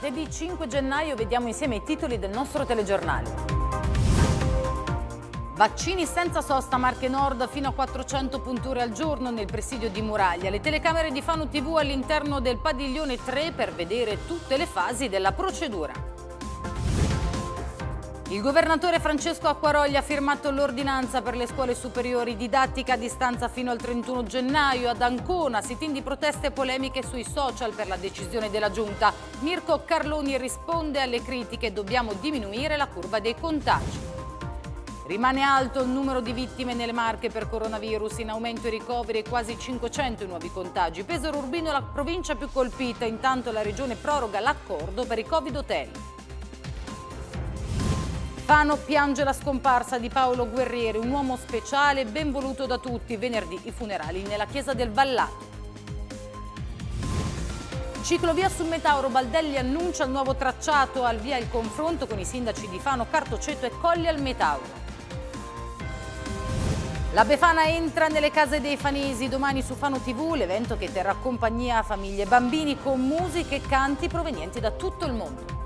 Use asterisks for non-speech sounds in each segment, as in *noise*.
martedì 5 gennaio vediamo insieme i titoli del nostro telegiornale. Vaccini senza sosta Marche Nord fino a 400 punture al giorno nel presidio di Muraglia. Le telecamere di Fano TV all'interno del padiglione 3 per vedere tutte le fasi della procedura. Il governatore Francesco Acquarogli ha firmato l'ordinanza per le scuole superiori didattica a distanza fino al 31 gennaio. Ad Ancona sit di proteste e polemiche sui social per la decisione della giunta. Mirko Carloni risponde alle critiche dobbiamo diminuire la curva dei contagi. Rimane alto il numero di vittime nelle marche per coronavirus, in aumento i ricoveri e quasi 500 nuovi contagi. Pesaro Urbino è la provincia più colpita, intanto la regione proroga l'accordo per i covid hotel. Fano piange la scomparsa di Paolo Guerrieri, un uomo speciale ben voluto da tutti. Venerdì i funerali nella chiesa del Vallato. Ciclovia su Metauro, Baldelli annuncia il nuovo tracciato, al via il confronto con i sindaci di Fano, Cartoceto e Colli al Metauro. La Befana entra nelle case dei fanesi, domani su Fano TV l'evento che terrà compagnia a famiglie e bambini con musiche e canti provenienti da tutto il mondo.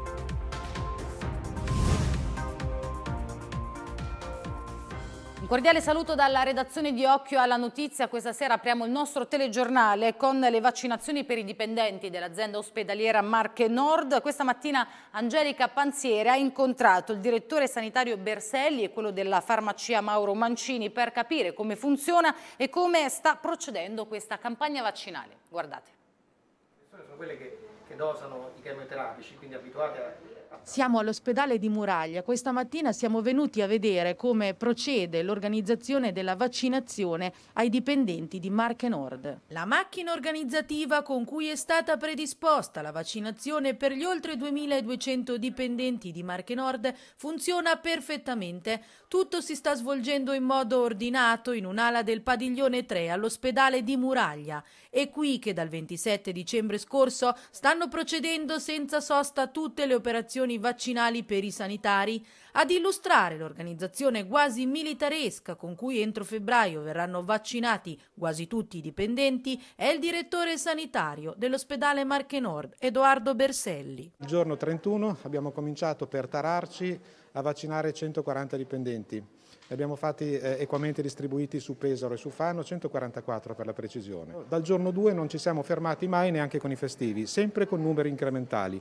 cordiale saluto dalla redazione di Occhio alla Notizia. Questa sera apriamo il nostro telegiornale con le vaccinazioni per i dipendenti dell'azienda ospedaliera Marche Nord. Questa mattina Angelica Panziere ha incontrato il direttore sanitario Berselli e quello della farmacia Mauro Mancini per capire come funziona e come sta procedendo questa campagna vaccinale. Guardate. Le persone Sono quelle che, che dosano i chemioterapici, quindi abituate a siamo all'ospedale di Muraglia. Questa mattina siamo venuti a vedere come procede l'organizzazione della vaccinazione ai dipendenti di Marche Nord. La macchina organizzativa con cui è stata predisposta la vaccinazione per gli oltre 2200 dipendenti di Marche Nord funziona perfettamente. Tutto si sta svolgendo in modo ordinato in un'ala del padiglione 3 all'ospedale di Muraglia. È qui che dal 27 dicembre scorso stanno procedendo senza sosta tutte le operazioni obbligazioni vaccinali per i sanitari, ad illustrare l'organizzazione quasi militaresca con cui entro febbraio verranno vaccinati quasi tutti i dipendenti è il direttore sanitario dell'ospedale Marche Nord, Edoardo Berselli. Il giorno 31 abbiamo cominciato per tararci a vaccinare 140 dipendenti. Li abbiamo fatti eh, equamente distribuiti su Pesaro e su Fano, 144 per la precisione. Dal giorno 2 non ci siamo fermati mai neanche con i festivi, sempre con numeri incrementali.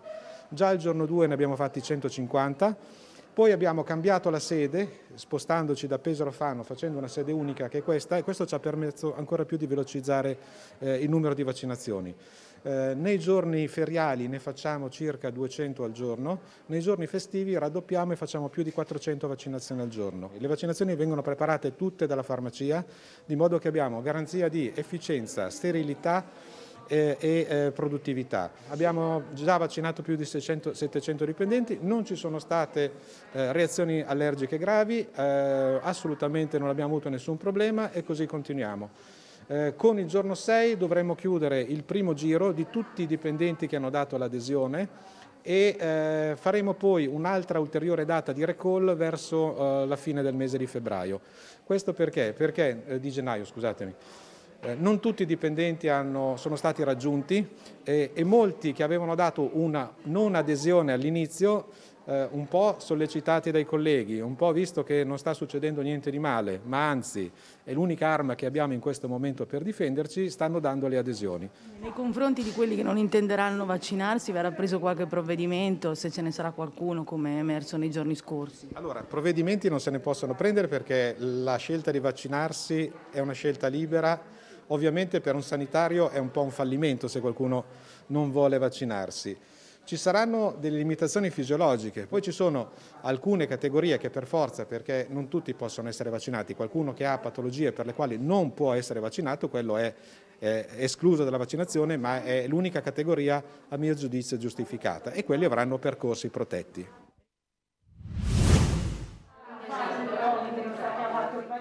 Già il giorno 2 ne abbiamo fatti 150. Poi abbiamo cambiato la sede, spostandoci da Pesaro a Fano, facendo una sede unica che è questa, e questo ci ha permesso ancora più di velocizzare eh, il numero di vaccinazioni. Eh, nei giorni feriali ne facciamo circa 200 al giorno, nei giorni festivi raddoppiamo e facciamo più di 400 vaccinazioni al giorno. Le vaccinazioni vengono preparate tutte dalla farmacia, di modo che abbiamo garanzia di efficienza, sterilità, eh, e produttività. Abbiamo già vaccinato più di 600, 700 dipendenti, non ci sono state eh, reazioni allergiche gravi, eh, assolutamente non abbiamo avuto nessun problema e così continuiamo. Eh, con il giorno 6 dovremo chiudere il primo giro di tutti i dipendenti che hanno dato l'adesione e eh, faremo poi un'altra ulteriore data di recall verso eh, la fine del mese di febbraio. Questo perché? Perché eh, di gennaio, scusatemi. Eh, non tutti i dipendenti hanno, sono stati raggiunti e, eh, e, molti che avevano dato una non adesione all'inizio eh, un po' sollecitati dai colleghi, un po' visto che non sta succedendo niente di male, ma anzi è l'unica arma che abbiamo in questo momento per difenderci, stanno dando le adesioni. Nei confronti di quelli che non intenderanno vaccinarsi verrà preso qualche provvedimento, se ce ne sarà qualcuno come è emerso nei giorni scorsi? Allora, provvedimenti non se ne possono prendere perché la scelta di vaccinarsi è una scelta libera Ovviamente per un sanitario è un po' un fallimento se qualcuno non vuole vaccinarsi. Ci saranno delle limitazioni fisiologiche, poi ci sono alcune categorie che per forza, perché non tutti possono essere vaccinati, qualcuno che ha patologie per le quali non può essere vaccinato, quello è escluso dalla vaccinazione, ma è l'unica categoria a mio giudizio giustificata e quelli avranno percorsi protetti.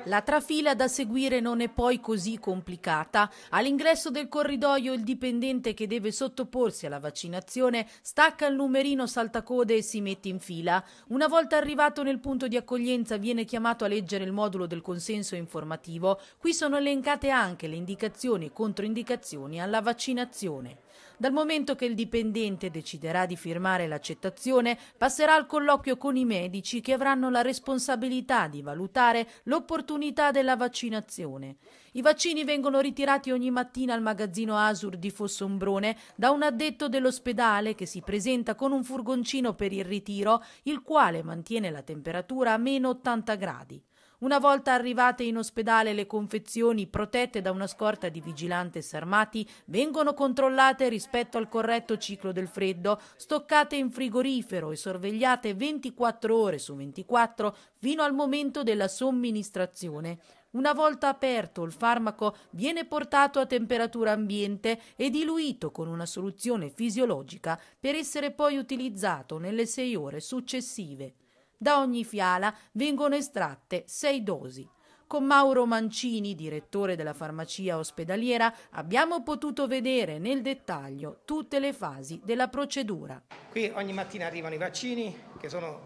La trafila da seguire non è poi così complicata. All'ingresso del corridoio il dipendente che deve sottoporsi alla vaccinazione stacca il numerino saltacode e si mette in fila. Una volta arrivato nel punto di accoglienza viene chiamato a leggere il modulo del consenso informativo. Qui sono elencate anche le indicazioni e controindicazioni alla vaccinazione. Dal momento che il dipendente deciderà di firmare l'accettazione, passerà al colloquio con i medici che avranno la responsabilità di valutare l'opportunità della vaccinazione. I vaccini vengono ritirati ogni mattina al magazzino Asur di Fossombrone da un addetto dell'ospedale che si presenta con un furgoncino per il ritiro, il quale mantiene la temperatura a meno 80 gradi. Una volta arrivate in ospedale le confezioni protette da una scorta di vigilantes armati vengono controllate rispetto al corretto ciclo del freddo, stoccate in frigorifero e sorvegliate 24 ore su 24 fino al momento della somministrazione. Una volta aperto il farmaco viene portato a temperatura ambiente e diluito con una soluzione fisiologica per essere poi utilizzato nelle sei ore successive. Da ogni fiala vengono estratte sei dosi. Con Mauro Mancini, direttore della farmacia ospedaliera, abbiamo potuto vedere nel dettaglio tutte le fasi della procedura. Qui ogni mattina arrivano i vaccini che sono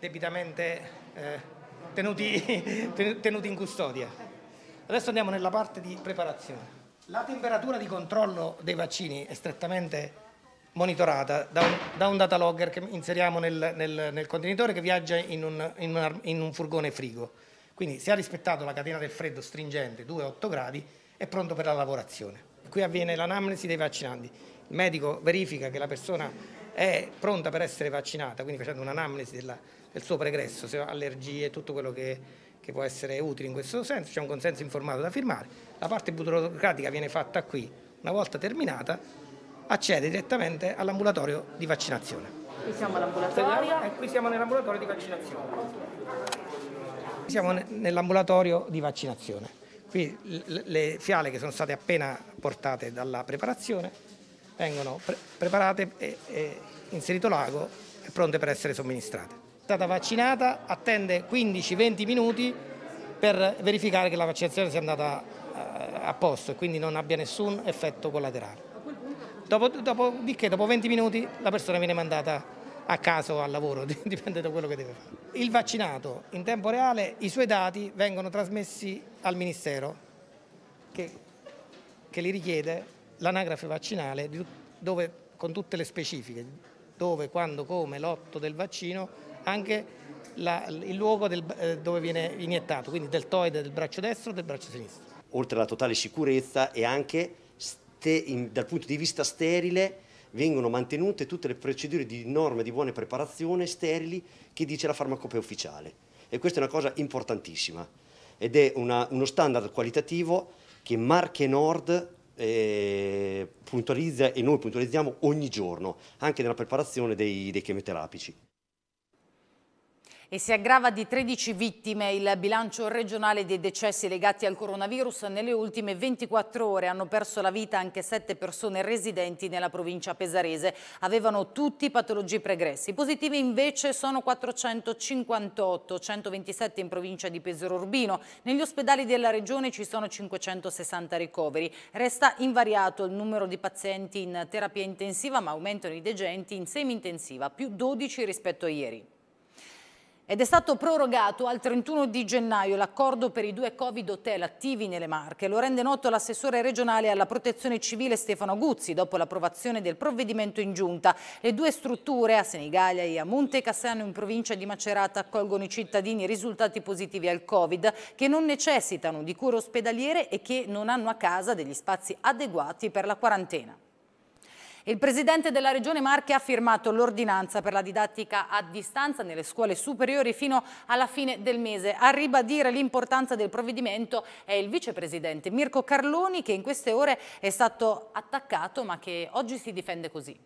debitamente eh, tenuti, *laughs* tenuti in custodia. Adesso andiamo nella parte di preparazione. La temperatura di controllo dei vaccini è strettamente monitorata da un, da un data logger che inseriamo nel, nel, nel contenitore che viaggia in un, in, un, in un, furgone frigo. Quindi se ha rispettato la catena del freddo stringente 2-8 gradi è pronto per la lavorazione. Qui avviene l'anamnesi dei vaccinanti. Il medico verifica che la persona è pronta per essere vaccinata, quindi facendo un'anamnesi della, del suo pregresso, se ha allergie, tutto quello che, che può essere utile in questo senso, c'è un consenso informato da firmare. La parte burocratica viene fatta qui. Una volta terminata accede direttamente all'ambulatorio di vaccinazione. Qui siamo all'ambulatorio? E qui siamo nell'ambulatorio di vaccinazione. Siamo nell'ambulatorio di vaccinazione. Qui le fiale che sono state appena portate dalla preparazione vengono pre preparate e, e in serito e pronte per essere somministrate. È stata vaccinata, attende 15-20 minuti per verificare che la vaccinazione sia andata eh, a posto e quindi non abbia nessun effetto collaterale. Dopo, dopodiché, dopo 20 minuti, la persona viene mandata a caso al lavoro, *laughs* dipende da quello che deve fare. Il vaccinato in tempo reale, i suoi dati vengono trasmessi al Ministero che, che li richiede l'anagrafe vaccinale dove, con tutte le specifiche, dove, quando, come, l'otto del vaccino, anche la, il luogo del, eh, dove viene iniettato, quindi deltoide del braccio destro e del braccio sinistro. Oltre alla totale sicurezza è anche in, dal punto di vista sterile vengono mantenute tutte le procedure di norme di buona preparazione sterili che dice la farmacopea ufficiale e questa è una cosa importantissima ed è una, uno standard qualitativo che Marche Nord eh, puntualizza e noi puntualizziamo ogni giorno anche nella preparazione dei, dei chemioterapici e si aggrava di 13 vittime il bilancio regionale dei decessi legati al coronavirus. Nelle ultime 24 ore hanno perso la vita anche 7 persone residenti nella provincia pesarese. Avevano tutti patologie pregressi. I positivi invece sono 458, 127 in provincia di Pesaro Urbino. Negli ospedali della regione ci sono 560 ricoveri. Resta invariato il numero di pazienti in terapia intensiva ma aumentano i degenti in semi-intensiva, più 12 rispetto a ieri. Ed è stato prorogato al 31 di gennaio l'accordo per i due Covid hotel attivi nelle Marche. Lo rende noto l'assessore regionale alla protezione civile Stefano Guzzi dopo l'approvazione del provvedimento in giunta. Le due strutture a Senigallia e a Monte Cassano in provincia di Macerata accolgono i cittadini risultati positivi al Covid che non necessitano di cure ospedaliere e che non hanno a casa degli spazi adeguati per la quarantena. Il presidente della Regione Marche ha firmato l'ordinanza per la didattica a distanza nelle scuole superiori fino alla fine del mese. A ribadire l'importanza del provvedimento è il vicepresidente Mirko Carloni che in queste ore è stato attaccato ma che oggi si difende così.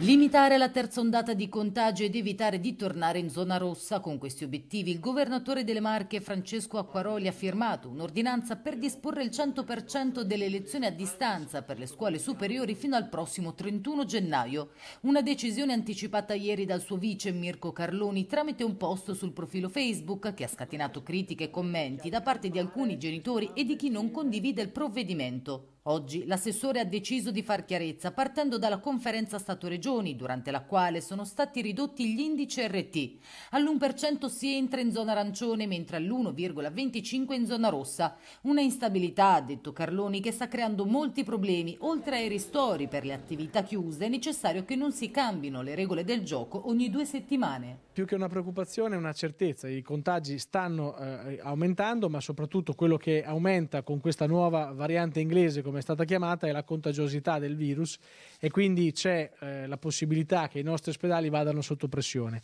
Limitare la terza ondata di contagio ed evitare di tornare in zona rossa. Con questi obiettivi il governatore delle Marche Francesco Acquaroli ha firmato un'ordinanza per disporre il 100% delle lezioni a distanza per le scuole superiori fino al prossimo 31 gennaio. Una decisione anticipata ieri dal suo vice Mirko Carloni tramite un post sul profilo Facebook che ha scatenato critiche e commenti da parte di alcuni genitori e di chi non condivide il provvedimento. Oggi l'assessore ha deciso di far chiarezza partendo dalla conferenza Stato-Regioni, durante la quale sono stati ridotti gli indici RT. All'1% si entra in zona arancione, mentre all'1,25% in zona rossa. Una instabilità, ha detto Carloni, che sta creando molti problemi. Oltre ai ristori per le attività chiuse, è necessario che non si cambino le regole del gioco ogni due settimane più che una preoccupazione è una certezza, i contagi stanno eh, aumentando, ma soprattutto quello che aumenta con questa nuova variante inglese, come è stata chiamata, è la contagiosità del virus e quindi c'è eh, la possibilità che i nostri ospedali vadano sotto pressione.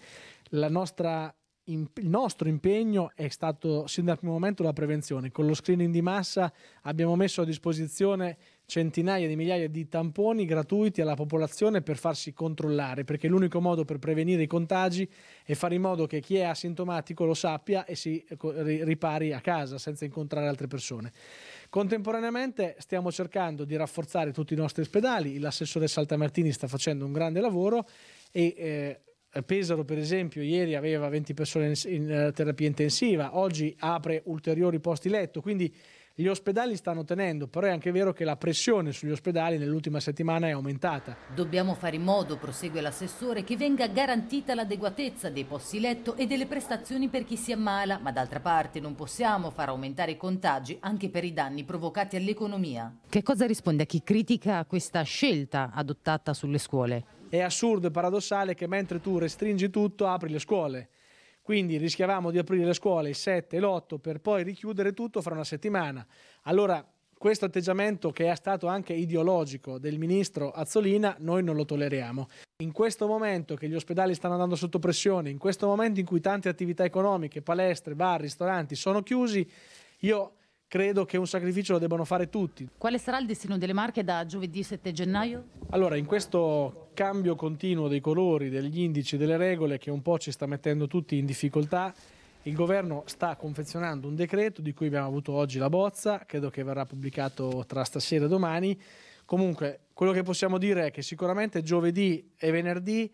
La nostra il nostro impegno è stato sin dal primo momento la prevenzione. Con lo screening di massa abbiamo messo a disposizione centinaia di migliaia di tamponi gratuiti alla popolazione per farsi controllare, perché l'unico modo per prevenire i contagi è fare in modo che chi è asintomatico lo sappia e si ecco, ripari a casa senza incontrare altre persone. Contemporaneamente stiamo cercando di rafforzare tutti i nostri ospedali, l'assessore Saltamartini sta facendo un grande lavoro e eh, Pesaro, per esempio, ieri aveva 20 persone in, eh, terapia intensiva, oggi apre ulteriori posti letto, quindi gli ospedali stanno tenendo, però è anche vero che la pressione sugli ospedali nell'ultima settimana è aumentata. Dobbiamo fare in modo, prosegue l'assessore, che venga garantita l'adeguatezza dei posti letto e delle prestazioni per chi si ammala, ma d'altra parte non possiamo far aumentare i contagi anche per i danni provocati all'economia. Che cosa risponde a chi critica questa scelta adottata sulle scuole? È assurdo e paradossale che mentre tu restringi tutto apri le scuole. Quindi rischiavamo di aprire le scuole il 7 e l'8 per poi richiudere tutto fra una settimana. Allora questo atteggiamento che è stato anche ideologico del ministro Azzolina noi non lo tolleriamo. In questo momento che gli ospedali stanno andando sotto pressione, in questo momento in cui tante attività economiche, palestre, bar, ristoranti sono chiusi, io credo che un sacrificio lo debbano fare tutti. Quale sarà il destino delle Marche da giovedì 7 gennaio? Allora, in questo cambio continuo dei colori, degli indici, delle regole che un po' ci sta mettendo tutti in difficoltà, il governo sta confezionando un decreto di cui abbiamo avuto oggi la bozza, credo che verrà pubblicato tra stasera e domani. Comunque, quello che possiamo dire è che sicuramente giovedì e venerdì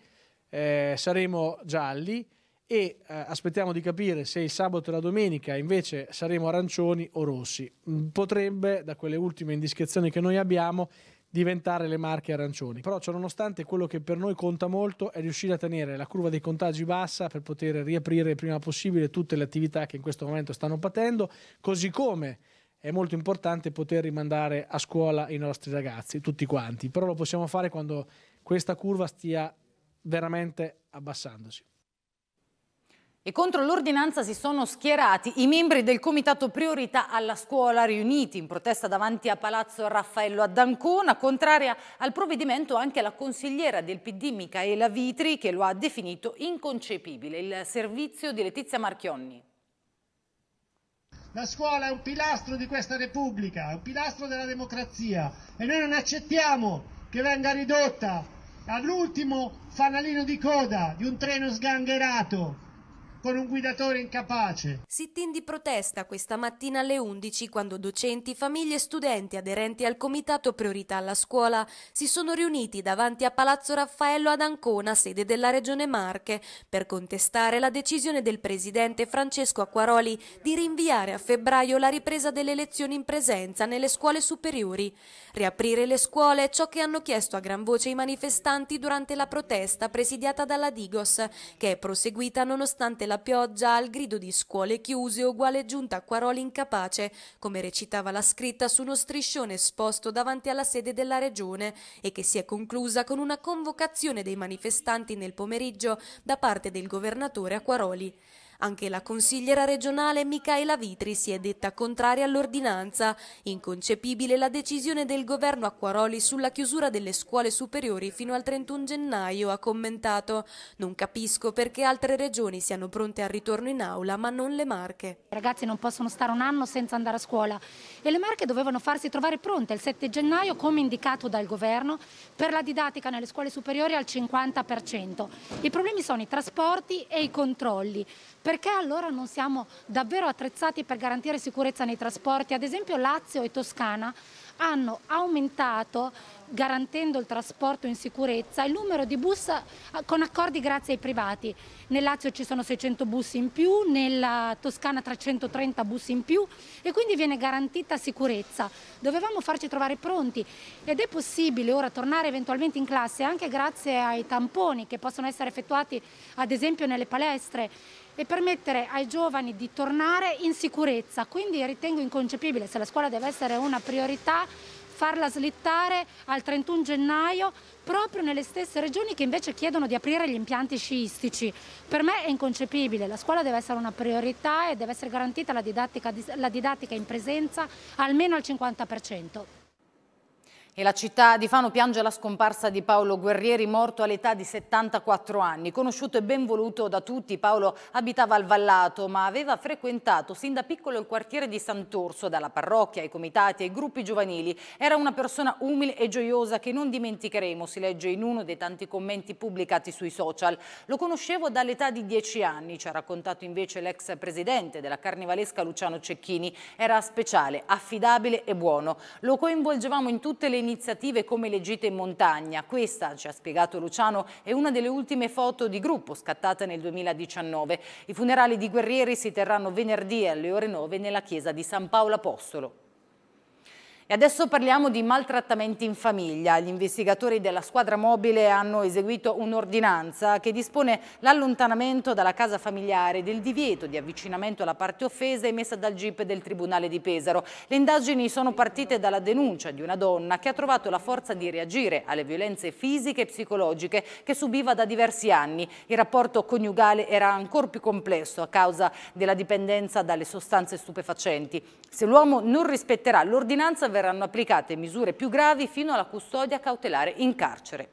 eh, saremo gialli, e eh, aspettiamo di capire se il sabato e la domenica invece saremo arancioni o rossi. Mm, potrebbe, da quelle ultime indiscrezioni che noi abbiamo, diventare le marche arancioni. Però ciononostante quello che per noi conta molto è riuscire a tenere la curva dei contagi bassa per poter riaprire il prima possibile tutte le attività che in questo momento stanno patendo, così come è molto importante poter rimandare a scuola i nostri ragazzi, tutti quanti. Però lo possiamo fare quando questa curva stia veramente abbassandosi. E contro l'ordinanza si sono schierati i membri del comitato priorità alla scuola riuniti in protesta davanti a Palazzo Raffaello Addancona, contraria al provvedimento anche la consigliera del PD Micaela Vitri che lo ha definito inconcepibile. Il servizio di Letizia Marchionni. La scuola è un pilastro di questa Repubblica, è un pilastro della democrazia e noi non accettiamo che venga ridotta all'ultimo fanalino di coda di un treno sgangherato con un guidatore incapace. Sit-in di protesta questa mattina alle 11 quando docenti, famiglie e studenti aderenti al comitato Priorità alla Scuola si sono riuniti davanti a Palazzo Raffaello ad Ancona, sede della Regione Marche, per contestare la decisione del presidente Francesco Acquaroli di rinviare a febbraio la ripresa delle lezioni in presenza nelle scuole superiori. Riaprire le scuole è ciò che hanno chiesto a gran voce i manifestanti durante la protesta presidiata dalla Digos, che è proseguita nonostante la pioggia al grido di scuole chiuse uguale giunta a Quaroli incapace, come recitava la scritta su uno striscione esposto davanti alla sede della regione e che si è conclusa con una convocazione dei manifestanti nel pomeriggio da parte del governatore a Quaroli. Anche la consigliera regionale Michaela Vitri si è detta contraria all'ordinanza. Inconcepibile la decisione del governo Acquaroli sulla chiusura delle scuole superiori fino al 31 gennaio, ha commentato. Non capisco perché altre regioni siano pronte al ritorno in aula, ma non le Marche. I ragazzi non possono stare un anno senza andare a scuola e le Marche dovevano farsi trovare pronte il 7 gennaio, come indicato dal governo, per la didattica nelle scuole superiori al 50%. I problemi sono i trasporti e i controlli perché allora non siamo davvero attrezzati per garantire sicurezza nei trasporti? Ad esempio Lazio e Toscana hanno aumentato, garantendo il trasporto in sicurezza, il numero di bus eh, con accordi grazie ai privati. Nel Lazio ci sono 600 bus in più, nella Toscana 330 bus in più e quindi viene garantita sicurezza. Dovevamo farci trovare pronti ed è possibile ora tornare eventualmente in classe anche grazie ai tamponi che possono essere effettuati ad esempio nelle palestre e permettere ai giovani di tornare in sicurezza. Quindi ritengo inconcepibile, se la scuola deve essere una priorità, farla slittare al 31 gennaio proprio nelle stesse regioni che invece chiedono di aprire gli impianti sciistici. Per me è inconcepibile, la scuola deve essere una priorità e deve essere garantita la didattica, la didattica in presenza almeno al 50%. E la città di Fano piange la scomparsa di Paolo Guerrieri, morto all'età di 74 anni. Conosciuto e ben voluto da tutti, Paolo abitava al Vallato, ma aveva frequentato sin da piccolo il quartiere di Sant'Orso, dalla parrocchia ai comitati ai gruppi giovanili. Era una persona umile e gioiosa che non dimenticheremo, si legge in uno dei tanti commenti pubblicati sui social. Lo conoscevo dall'età di 10 anni, ci ha raccontato invece l'ex presidente della carnivalesca Luciano Cecchini. Era speciale, affidabile e buono. Lo coinvolgevamo in tutte le iniziative iniziative come le gite in montagna. Questa, ci ha spiegato Luciano, è una delle ultime foto di gruppo scattata nel 2019. I funerali di Guerrieri si terranno venerdì alle ore 9 nella chiesa di San Paolo Apostolo. E adesso parliamo di maltrattamenti in famiglia. Gli investigatori della squadra mobile hanno eseguito un'ordinanza che dispone l'allontanamento dalla casa familiare del divieto di avvicinamento alla parte offesa emessa dal GIP del Tribunale di Pesaro. Le indagini sono partite dalla denuncia di una donna che ha trovato la forza di reagire alle violenze fisiche e psicologiche che subiva da diversi anni. Il rapporto coniugale era ancora più complesso a causa della dipendenza dalle sostanze stupefacenti. Se l'uomo non rispetterà l'ordinanza verranno applicate misure più gravi fino alla custodia cautelare in carcere.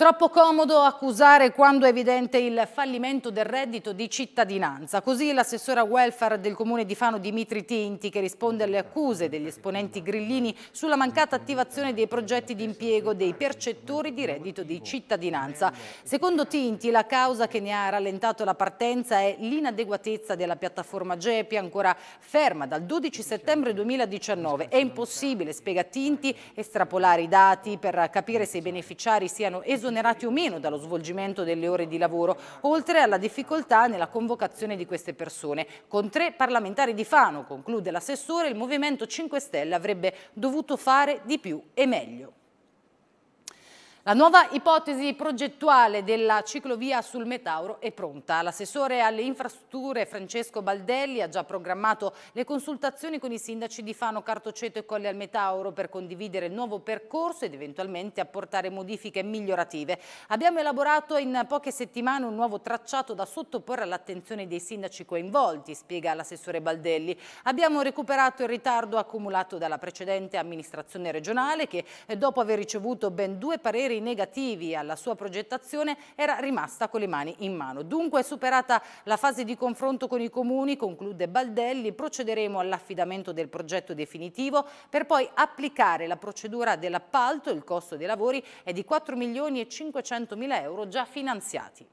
Troppo comodo accusare quando è evidente il fallimento del reddito di cittadinanza. Così l'assessora welfare del comune di Fano Dimitri Tinti che risponde alle accuse degli esponenti grillini sulla mancata attivazione dei progetti di impiego dei percettori di reddito di cittadinanza. Secondo Tinti la causa che ne ha rallentato la partenza è l'inadeguatezza della piattaforma GEPI ancora ferma dal 12 settembre 2019. È impossibile, spiega Tinti, estrapolare i dati per capire se i beneficiari siano esonerati esonerati o meno dallo svolgimento delle ore di lavoro, oltre alla difficoltà nella convocazione di queste persone. Con tre parlamentari di Fano, conclude l'assessore, il Movimento 5 Stelle avrebbe dovuto fare di più e meglio. La nuova ipotesi progettuale della ciclovia sul Metauro è pronta. L'assessore alle infrastrutture Francesco Baldelli ha già programmato le consultazioni con i sindaci di Fano, Cartoceto e Colle al Metauro per condividere il nuovo percorso ed eventualmente apportare modifiche migliorative. Abbiamo elaborato in poche settimane un nuovo tracciato da sottoporre all'attenzione dei sindaci coinvolti, spiega l'assessore Baldelli. Abbiamo recuperato il ritardo accumulato dalla precedente amministrazione regionale che eh, dopo aver ricevuto ben due pareri pareri negativi alla sua progettazione era rimasta con le mani in mano. Dunque superata la fase di confronto con i comuni, conclude Baldelli, procederemo all'affidamento del progetto definitivo per poi applicare la procedura dell'appalto, il costo dei lavori è di 4 milioni e 500 mila euro già finanziati.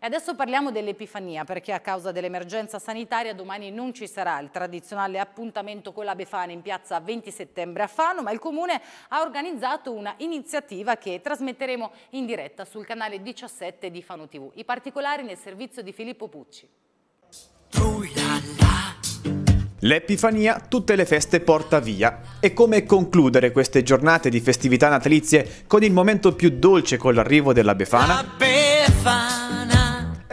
E adesso parliamo dell'Epifania perché a causa dell'emergenza sanitaria domani non ci sarà il tradizionale appuntamento con la Befana in piazza 20 settembre a Fano, ma il Comune ha organizzato una iniziativa che trasmetteremo in diretta sul canale 17 di Fano TV. I particolari nel servizio di Filippo Pucci. L'Epifania tutte le feste porta via. E come concludere queste giornate di festività natalizie con il momento più dolce con l'arrivo della Befana? La Befana.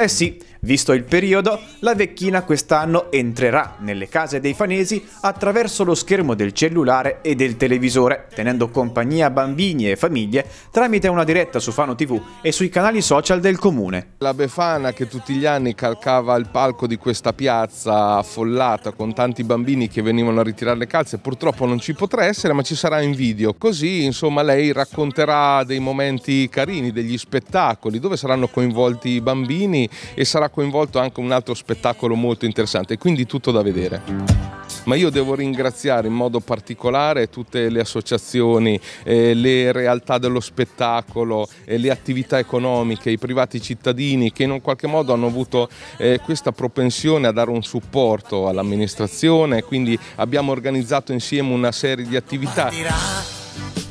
sí, Visto il periodo, la vecchina quest'anno entrerà nelle case dei fanesi attraverso lo schermo del cellulare e del televisore, tenendo compagnia a bambini e famiglie tramite una diretta su Fano TV e sui canali social del comune. La Befana che tutti gli anni calcava il palco di questa piazza affollata con tanti bambini che venivano a ritirare le calze, purtroppo non ci potrà essere ma ci sarà in video, così insomma lei racconterà dei momenti carini, degli spettacoli dove saranno coinvolti i bambini e sarà coinvolto anche un altro spettacolo molto interessante, quindi tutto da vedere ma io devo ringraziare in modo particolare tutte le associazioni, eh, le realtà dello spettacolo, eh, le attività economiche, i privati cittadini che in un qualche modo hanno avuto eh, questa propensione a dare un supporto all'amministrazione, quindi abbiamo organizzato insieme una serie di attività.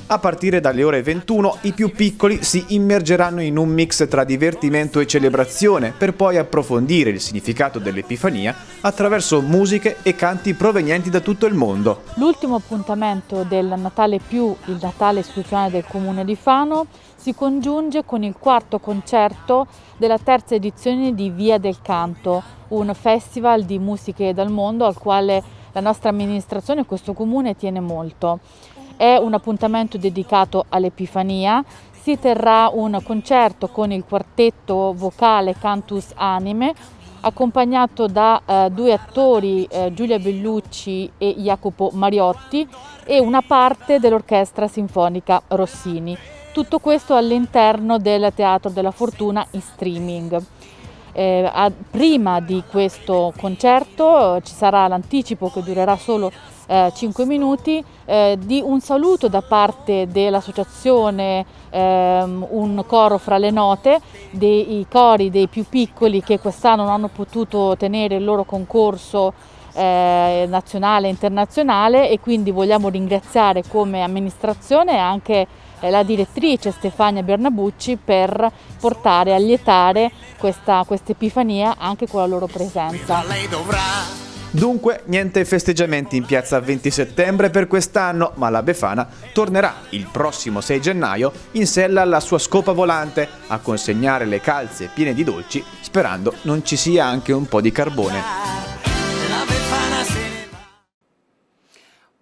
A partire dalle ore 21 i più piccoli si immergeranno in un mix tra divertimento e celebrazione per poi approfondire il significato dell'Epifania attraverso musiche e canti provenienti da tutto il mondo. L'ultimo appuntamento del Natale più il Natale istituzionale del Comune di Fano si congiunge con il quarto concerto della terza edizione di Via del Canto, un festival di musiche dal mondo al quale la nostra amministrazione e questo comune tiene molto. È un appuntamento dedicato all'Epifania, si terrà un concerto con il quartetto vocale Cantus Anime accompagnato da eh, due attori eh, Giulia Bellucci e Jacopo Mariotti e una parte dell'Orchestra Sinfonica Rossini. Tutto questo all'interno del Teatro della Fortuna in streaming. Eh, a, prima di questo concerto eh, ci sarà l'anticipo che durerà solo eh, 5 minuti eh, di un saluto da parte dell'associazione ehm, Un coro fra le note, dei cori dei più piccoli che quest'anno non hanno potuto tenere il loro concorso eh, nazionale e internazionale e quindi vogliamo ringraziare come amministrazione anche eh, la direttrice Stefania Bernabucci per portare a lietare questa, questa epifania anche con la loro presenza. Dunque, niente festeggiamenti in piazza 20 settembre per quest'anno, ma la Befana tornerà il prossimo 6 gennaio in sella alla sua scopa volante a consegnare le calze piene di dolci, sperando non ci sia anche un po' di carbone.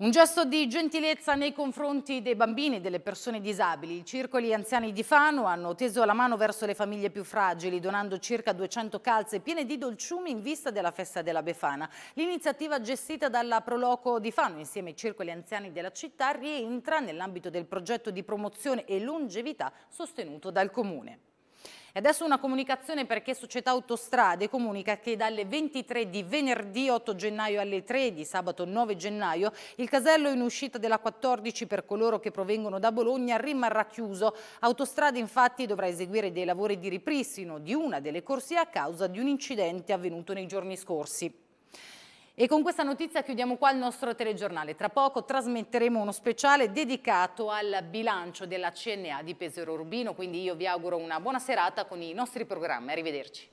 Un gesto di gentilezza nei confronti dei bambini e delle persone disabili. I circoli anziani di Fano hanno teso la mano verso le famiglie più fragili, donando circa 200 calze piene di dolciumi in vista della festa della Befana. L'iniziativa gestita dalla Proloco di Fano insieme ai circoli anziani della città rientra nell'ambito del progetto di promozione e longevità sostenuto dal Comune. E adesso una comunicazione perché Società Autostrade comunica che dalle 23 di venerdì 8 gennaio alle 3 di sabato 9 gennaio il casello in uscita della 14 per coloro che provengono da Bologna rimarrà chiuso. Autostrade infatti dovrà eseguire dei lavori di ripristino di una delle corsie a causa di un incidente avvenuto nei giorni scorsi. E con questa notizia chiudiamo qua il nostro telegiornale. Tra poco trasmetteremo uno speciale dedicato al bilancio della CNA di Pesero Rubino, quindi io vi auguro una buona serata con i nostri programmi. Arrivederci.